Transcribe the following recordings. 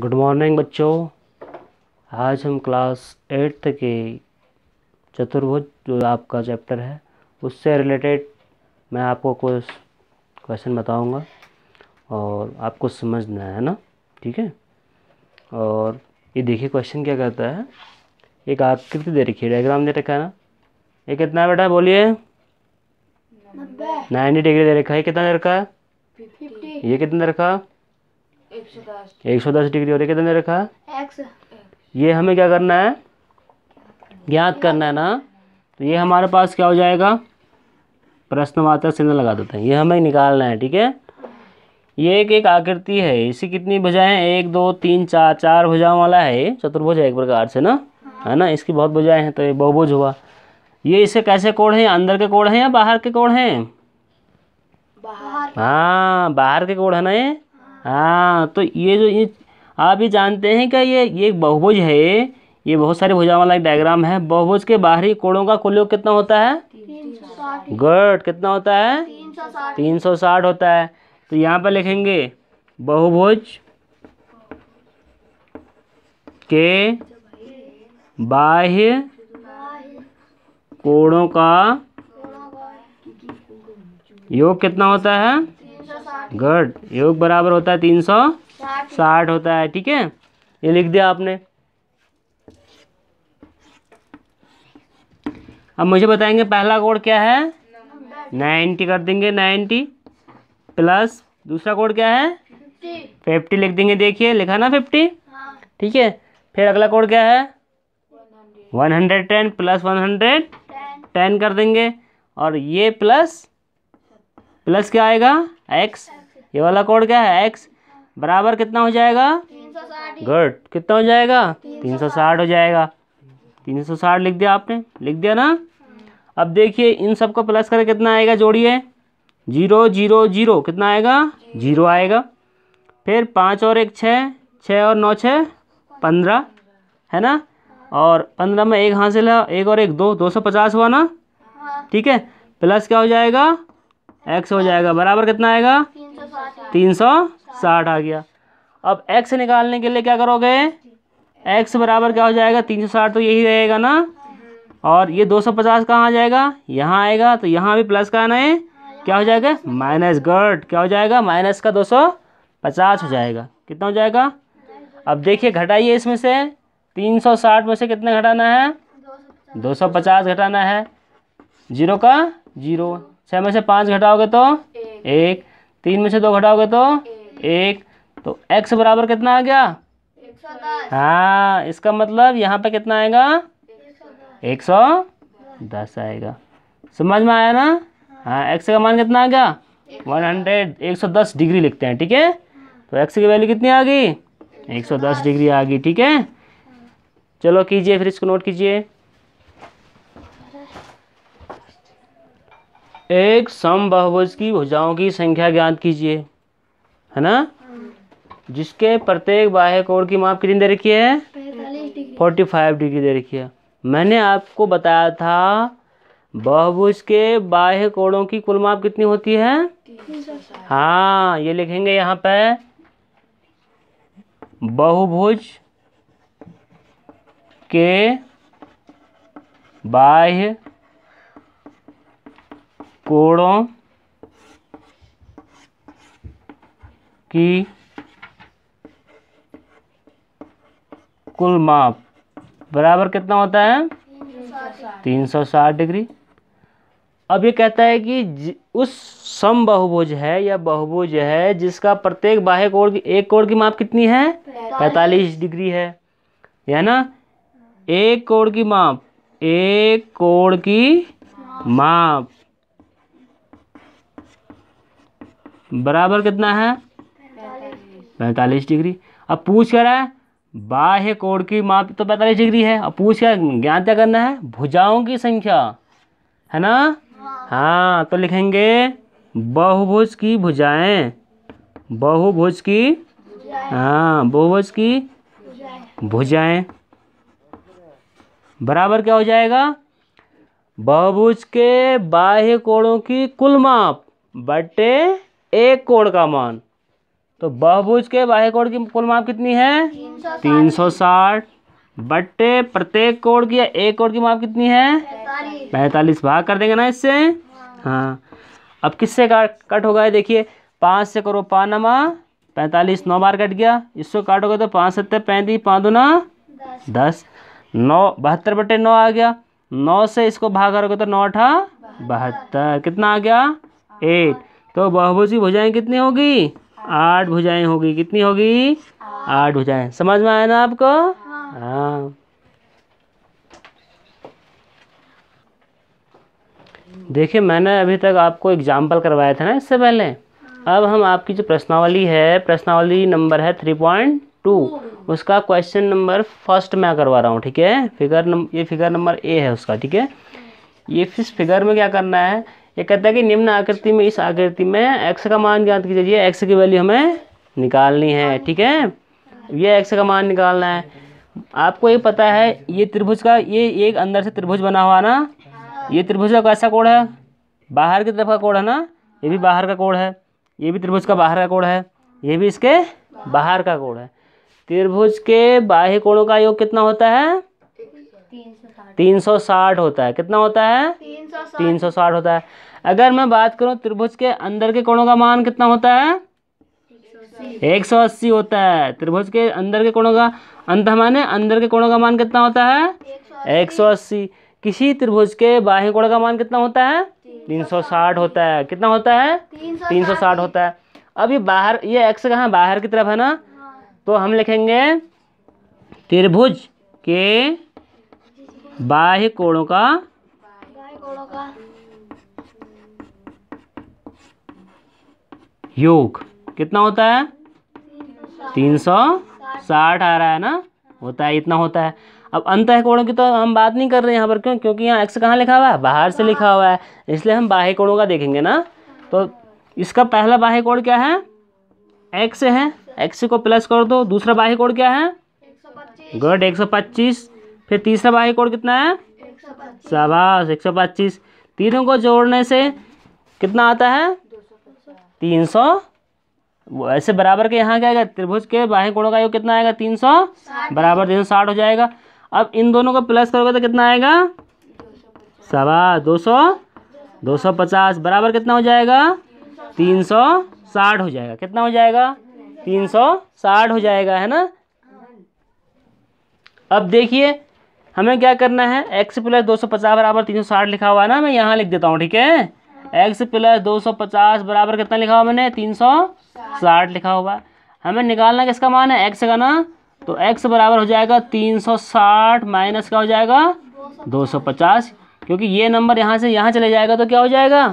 Good morning बच्चों आज हम क्लास एट्थ के चतुर्भुज जो आपका चैप्टर है उससे रिलेटेड मैं आपको कुछ क्वेश्चन बताऊंगा और आपको समझना है ना ठीक है और ये देखिए क्वेश्चन क्या कहता है एक आकृति दे रखी है डायग्राम दे रखा है ना ये कितना बेटा बोलिए नाइन्टी डिग्री दे रखा है कितना दे रखा है ये कितना दे रखा है एक सौ दस डिग्री और कितने रखा ये हमें क्या करना है ज्ञात करना है ना तो ये हमारे पास क्या हो जाएगा प्रश्न मात्र चिन्ह लगा देते हैं ये हमें निकालना है ठीक है ये एक एक आकृति है इसी कितनी भुजाएं हैं एक दो तीन चार चार भुजाओं वाला है चतुर्भुज है एक प्रकार से ना है ना इसकी बहुत भुजाएं हैं तो ये बहुभुज हुआ ये इसे कैसे कोड़ है अंदर के कोड़ हैं या बाहर के कोड़ हैं हाँ बाहर के कोड़ है ना ये हाँ तो ये जो ये आप ये जानते हैं क्या ये ये एक बहुभुज है ये बहुत सारे भुजा वाला एक डायग्राम है बहुभुज के बाहरी कोणों का कुल योग कितना होता है गुड कितना होता है तीन सौ साठ होता है तो यहाँ पर लिखेंगे बहुभुज के बाह्य कोणों का योग कितना होता है गुड योग बराबर होता है तीन सौ साठ होता है ठीक है ये लिख दिया आपने अब मुझे बताएंगे पहला कोड क्या है नाइन्टी कर देंगे नाइन्टी प्लस दूसरा कोड क्या है फिफ्टी लिख देंगे देखिए लिखा ना फिफ्टी हाँ। ठीक है फिर अगला कोड क्या है one hundred ten plus one hundred ten कर देंगे और ये प्लस प्लस क्या आएगा एक्स ये वाला कोड क्या है एक्स बराबर कितना हो जाएगा गुड कितना हो जाएगा तीन सौ साठ हो जाएगा तीन सौ साठ लिख दिया आपने लिख दिया ना हाँ। अब देखिए इन सब को प्लस करके कितना आएगा जोड़िए जीरो जीरो जीरो कितना आएगा जीरो आएगा फिर पाँच और एक छः छः और नौ छः पंद्रह है ना और पंद्रह में एक हासिल है एक और एक दो दो सौ पचास हुआ ना हाँ। ठीक है प्लस क्या हो जाएगा एक्स हो जाएगा बराबर कितना आएगा तीन सौ साठ आ गया अब एक्स निकालने के लिए क्या करोगे एक्स बराबर क्या हो जाएगा तीन सौ साठ तो यही रहेगा ना और ये दो सौ पचास कहाँ आ जाएगा यहाँ आएगा तो यहाँ भी प्लस का आना है क्या हो जाएगा माइनस गर्ट क्या हो जाएगा माइनस का दो सौ पचास हो जाएगा कितना हो जाएगा अब देखिए घटाइए इसमें से तीन सौ साठ में से कितना घटाना है दो सौ पचास घटाना है जीरो का जीरो छः में से पाँच घटाओगे तो एक तीन में से दो घटाओगे तो एक तो x बराबर कितना आ गया हाँ इसका मतलब यहाँ पे कितना आएगा एक सौ दस आएगा समझ में आया ना हाँ एक्स का मान कितना आ गया वन हंड्रेड एक सौ दस डिग्री लिखते हैं ठीक है तो एक्स की वैल्यू कितनी आ गई एक सौ दस डिग्री आ गई ठीक है चलो कीजिए फिर इसको नोट कीजिए एक समबहुभुज की भुजाओं की संख्या ज्ञात कीजिए है ना जिसके प्रत्येक बाह्य कोण की माप कितनी दे रखी है फोर्टी फाइव डिग्री दे रखी है मैंने आपको बताया था बहुभुज के बाह्य कोणों की कुल माप कितनी होती है हाँ ये लिखेंगे यहाँ पे बहुभुज के बाह्य कोड़ों की कुल माप बराबर कितना होता है तीन सौ साठ डिग्री अब ये कहता है कि उस सम बहुभुज है या बहुभुज है जिसका प्रत्येक बाह्य कोण की एक कोण की माप कितनी है पैंतालीस डिग्री है है ना एक कोण की माप एक कोण की माप बराबर कितना है पैंतालीस डिग्री अब पूछ कर रहा है बाह्य कोण की माप तो पैंतालीस डिग्री है अब पूछ कर ज्ञान क्या करना है भुजाओं की संख्या है ना हाँ तो लिखेंगे बहुभुज की भुजाएं बहुभुज की हाँ बहुभुज की भुजाएं बराबर क्या हो जाएगा बहुभुज के बाह्य कोणों की कुल माप बटे एक कोण का मान तो बहुभुज के बाह्य कोण की कुल माप कितनी है तीन सौ साठ बट्टे प्रत्येक कोण की या एक कोण की माप कितनी है पैंतालीस भाग कर देंगे ना इससे हाँ अब किससे काट कट होगा ये देखिए पाँच से करो पानमा पैंतालीस नौ बार कट गया इसको काटोगे तो पाँच सत्तर पैंतीस पाँच दूना दस नौ बहत्तर बटे नौ आ गया नौ से इसको भाग करोगे तो नौ अठा बहत्तर कितना आ गया एट तो बहुभुजी भुजाएं कितनी होगी आठ भुजाएं होगी कितनी होगी आठ भुजाएं समझ में आया ना आपको हाँ देखिए मैंने अभी तक आपको एग्जाम्पल करवाया था ना इससे पहले अब हम आपकी जो प्रश्नावली है प्रश्नावली नंबर है थ्री पॉइंट टू उसका क्वेश्चन नंबर फर्स्ट मैं करवा रहा हूँ ठीक है फिगर नंबर ये फिगर नंबर ए है उसका ठीक है ये इस फिगर में क्या करना है ये कहता है कि निम्न आकृति में इस आकृति में एक्स का मान ज्ञात कीजिए एक्स की वैल्यू हमें निकालनी है ठीक है ये एक्स का मान निकालना है आपको ये पता है ये त्रिभुज का ये एक अंदर से त्रिभुज बना हुआ ना ये त्रिभुज का कैसा कोड़ है बाहर की तरफ का कोड़ है ना ये भी बाहर का कोड़ है ये भी त्रिभुज का बाहर का कोड़ है ये भी इसके बाहर का कोड़ है त्रिभुज के बाह्य कोणों का योग कितना होता है तीन सौ साठ होता है कितना होता है तीन सौ साठ होता है अगर मैं बात करूं त्रिभुज के अंदर के कोणों का मान कितना होता है एक सौ अस्सी होता है त्रिभुज के अंदर के कोणों का अंत माने अंदर के कोणों का मान कितना होता है एक सौ अस्सी किसी त्रिभुज के बाह्य कोण का मान कितना होता है तीन सौ साठ होता है कितना होता है तीन सौ साठ होता है अब ये बाहर ये एक्स कहाँ बाहर की तरफ है ना हाँ। तो हम लिखेंगे त्रिभुज के बाह्य कोणों का योग कितना होता है तीन सौ साठ आ रहा है ना होता है इतना होता है अब अंत कोणों की तो हम बात नहीं कर रहे हैं यहाँ पर क्यों क्योंकि यहाँ एक्स कहाँ लिखा हुआ है बाहर से लिखा हुआ है इसलिए हम बाह्य कोणों का देखेंगे ना तो इसका पहला बाह्य कोण क्या है एक्स है एक्स को प्लस कर दो दूसरा बाह्य कोण क्या है गढ़ एक सौ पच्चीस फिर तीसरा बाह्य कोण कितना है शाबाश एक सौ पच्चीस तीनों को जोड़ने से कितना आता है तीन सौ ऐसे बराबर के यहाँ क्या आएगा त्रिभुज के बाह्य कोणों का योग कितना आएगा तीन सौ बराबर तीन सौ साठ हो जाएगा अब इन दोनों को प्लस करोगे तो कितना आएगा सवा दो सौ दो सौ पचास बराबर कितना हो जाएगा तीन सौ साठ हो जाएगा कितना हो जाएगा तीन सौ साठ हो जाएगा है ना अब देखिए हमें क्या करना है एक्स प्लस दो सौ पचास बराबर तीन सौ साठ लिखा हुआ है ना मैं यहाँ लिख देता हूँ ठीक है एक्स प्लस दो सौ पचास बराबर कितना लिखा हुआ मैंने तीन सौ साठ लिखा हुआ है हमें निकालना किसका मान है एक्स का ना तो एक्स बराबर हो जाएगा तीन सौ साठ माइनस का हो जाएगा दो सौ पचास क्योंकि ये नंबर यहाँ से यहाँ चले जाएगा तो क्या हो जाएगा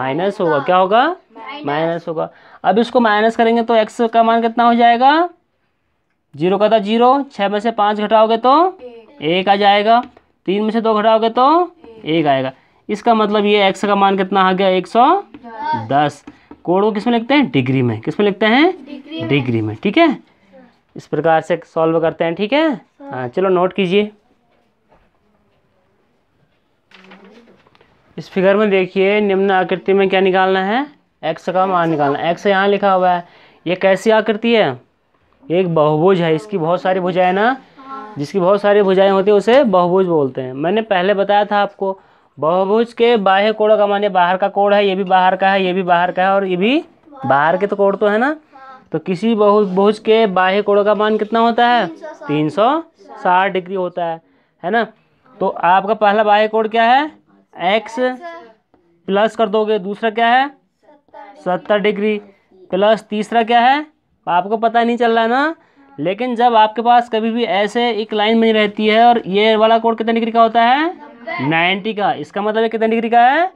माइनस होगा क्या होगा माइनस होगा अब इसको माइनस करेंगे तो एक्स का मान कितना हो जाएगा जीरो का था जीरो छः में से पाँच घटाओगे तो एक आ जाएगा तीन में से दो घटाओगे तो एक आएगा इसका मतलब ये एक्स का मान कितना आ गया एक सौ दस कोण को किस में लिखते हैं डिग्री में किस में लिखते हैं डिग्री में ठीक है इस प्रकार से सॉल्व करते हैं ठीक है हाँ चलो नोट कीजिए इस फिगर में देखिए निम्न आकृति में क्या निकालना है एक्स का मान निकालना एक्स यहाँ लिखा हुआ है ये कैसी आकृति है एक बहुभुज है इसकी बहुत सारी भुजाएं ना जिसकी बहुत सारी भुजाएं होती है उसे बहुभुज बोलते हैं मैंने पहले बताया था आपको बहुभुज के बाह्य कोड़ों का माने बाहर का कोण है ये भी बाहर का है ये भी बाहर का है और ये भी बाहर के तो कोण तो है ना तो किसी बहुभुज के बाह्य कोड़ों का मान कितना होता है तीन सौ साठ डिग्री होता है है ना तो आपका पहला बाह्य कोण क्या है एक्स प्लस कर दोगे दूसरा क्या है सत्तर डिग्री प्लस तीसरा क्या है आपको पता नहीं चल रहा है ना लेकिन जब आपके पास कभी भी ऐसे एक लाइन बनी रहती है और ये वाला कोड कितने डिग्री का होता है नाइन्टी का इसका मतलब कितने डिग्री का है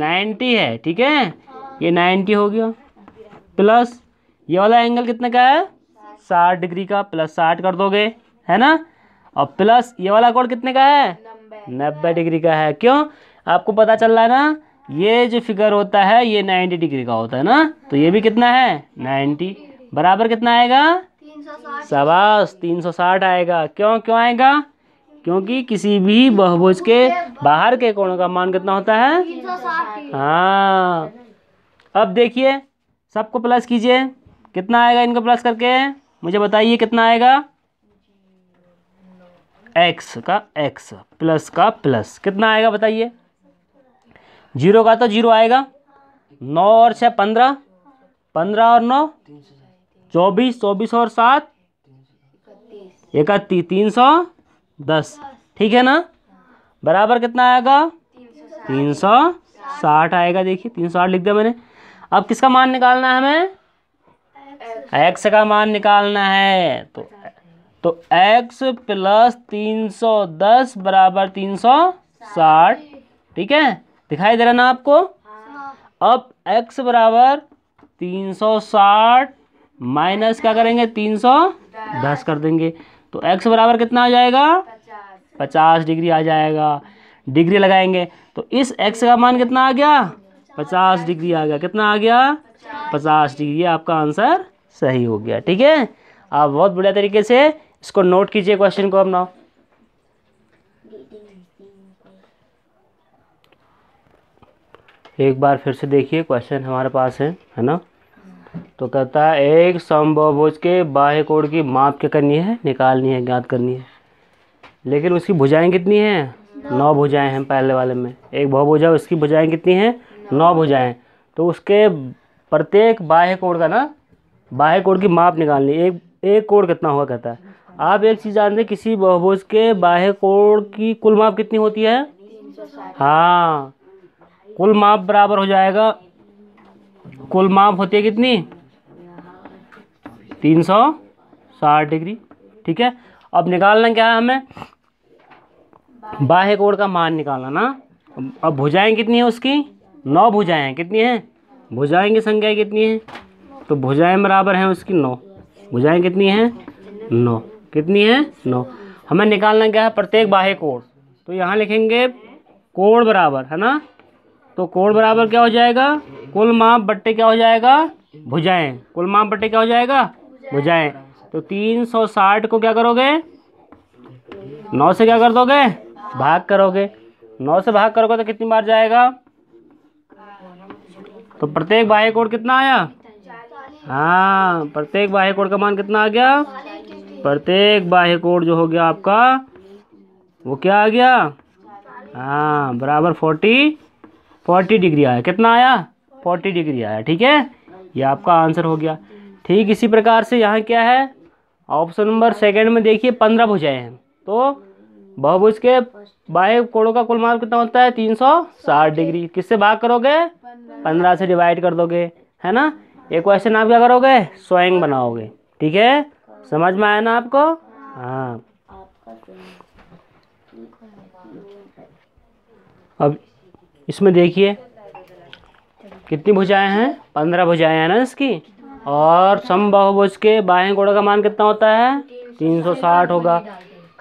नाइन्टी है ठीक है हाँ। ये नाइन्टी हो गया प्लस ये वाला एंगल कितने का है साठ डिग्री का प्लस साठ कर दोगे है ना और प्लस ये वाला कोड कितने का है नब्बे डिग्री का है क्यों आपको पता चल रहा है ना ये जो फिगर होता है ये नाइन्टी डिग्री का होता है ना तो ये भी कितना है नाइन्टी बराबर कितना आएगा शाबाश तीन सौ साठ आएगा क्यों क्यों आएगा क्योंकि किसी भी बहुभुज के बाहर के कोणों का मान कितना होता है हाँ अब देखिए सबको प्लस कीजिए कितना आएगा इनको प्लस करके मुझे बताइए कितना आएगा एक्स का एक्स प्लस का प्लस कितना आएगा बताइए जीरो का तो जीरो आएगा नौ और छः पंद्रह पंद्रह और नौ चौबीस चौबीस और सात इकतीस तीन सौ दस ठीक है ना बराबर कितना आएगा तीन सौ साठ आएगा देखिए तीन सौ आठ लिख दिया मैंने अब किसका मान निकालना है हमें एक्स का मान निकालना है तो तो एक्स प्लस तीन सौ दस बराबर तीन सौ साठ ठीक है दिखाई दे रहा ना आपको हाँ। अब एक्स बराबर तीन सौ साठ माइनस क्या करेंगे तीन सौ दस कर देंगे तो एक्स बराबर कितना आ जाएगा पचास डिग्री आ जाएगा डिग्री लगाएंगे तो इस एक्स का मान कितना आ गया पचास डिग्री आ गया कितना आ गया पचास डिग्री आपका आंसर सही हो गया ठीक है आप बहुत बढ़िया तरीके से इसको नोट कीजिए क्वेश्चन को अपना एक बार फिर से देखिए क्वेश्चन हमारे पास है है ना तो कहता है एक समबहुभुज के बाह्य कोण की माप क्या करनी है निकालनी है ज्ञात करनी है लेकिन उसकी भुजाएं कितनी हैं नौ भुजाएं हैं पहले वाले में एक बहुभुजा उसकी भुजाएं कितनी हैं नौ भुजाएं तो उसके प्रत्येक बाह्य कोण का ना बाह्य कोण की माप निकालनी एक एक कोण कितना हुआ कहता है आप एक चीज़ जानते हैं किसी बहुभुज के बाह्य कोण की कुल माप कितनी होती है हाँ कुल माप बराबर हो जाएगा कुल माप होती है कितनी तीन सौ साठ डिग्री ठीक है अब निकालना क्या है हमें बाह्य कोण का मान निकालना ना अब भुजाएं कितनी है उसकी नौ भुजाएं कितनी हैं भुजाएं की संख्या कितनी है तो भुजाएं बराबर हैं उसकी नौ भुजाएं कितनी हैं नौ कितनी है नौ हमें निकालना क्या है प्रत्येक बाह्य कोण तो यहाँ लिखेंगे कोण बराबर है ना तो कोण बराबर क्या हो जाएगा कुल माप बट्टे क्या हो जाएगा भुजाएं कुल माप बट्टे क्या हो जाएगा भुजाएं तो 360 को क्या करोगे नौ से क्या कर दोगे भाग करोगे नौ से भाग करोगे तो कितनी बार जाएगा तो प्रत्येक बाह्य कोण कितना आया हाँ प्रत्येक बाह्य कोण का मान कितना आ गया प्रत्येक बाह्य कोण जो हो गया आपका वो क्या आ गया हाँ बराबर फोर्टी फोर्टी डिग्री आया कितना आया फोर्टी डिग्री आया ठीक है ये आपका आंसर हो गया ठीक इसी प्रकार से यहाँ क्या है ऑप्शन नंबर सेकंड में देखिए पंद्रह भुजाएं हैं तो बहुभुज के बाह्य कोणों का कुल मान कितना होता है तीन सौ साठ डिग्री किससे भाग करोगे पंद्रह से डिवाइड कर दोगे है ना ये क्वेश्चन आप क्या करोगे स्वयं बनाओगे ठीक है समझ में आया ना आपको हाँ अब इसमें देखिए कितनी भुजाएं हैं पंद्रह भुजाएं हैं ना इसकी और बहुभुज के बाहें गोड़ा का मान कितना होता है तीन सौ साठ होगा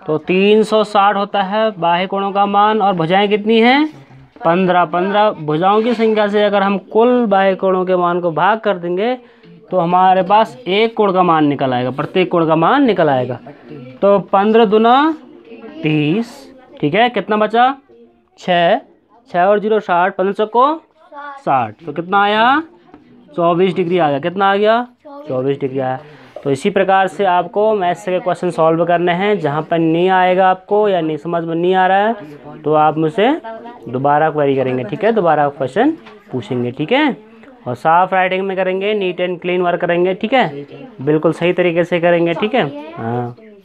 तो तीन सौ साठ होता है बाह्य कोणों का मान और भुजाएं कितनी हैं पंद्रह पंद्रह भुजाओं की संख्या से अगर हम कुल बाह्य कोणों के मान को भाग कर देंगे तो हमारे पास एक कोण का मान निकल आएगा प्रत्येक कोण का मान निकल आएगा तो पंद्रह दुना तीस ठीक है कितना बचा छः छः और जीरो साठ पंद्रह सौ को साठ तो कितना आया चौबीस डिग्री आ गया कितना आ गया चौबीस डिग्री आया तो इसी प्रकार से आपको मैथ्स के क्वेश्चन सॉल्व करने हैं जहाँ पर नहीं आएगा आपको या नहीं समझ में नहीं आ रहा है तो आप मुझसे दोबारा क्वेरी करेंगे ठीक है दोबारा क्वेश्चन पूछेंगे ठीक है और साफ राइटिंग में करेंगे नीट एंड क्लीन वर्क करेंगे ठीक है बिल्कुल सही तरीके से करेंगे ठीक है हाँ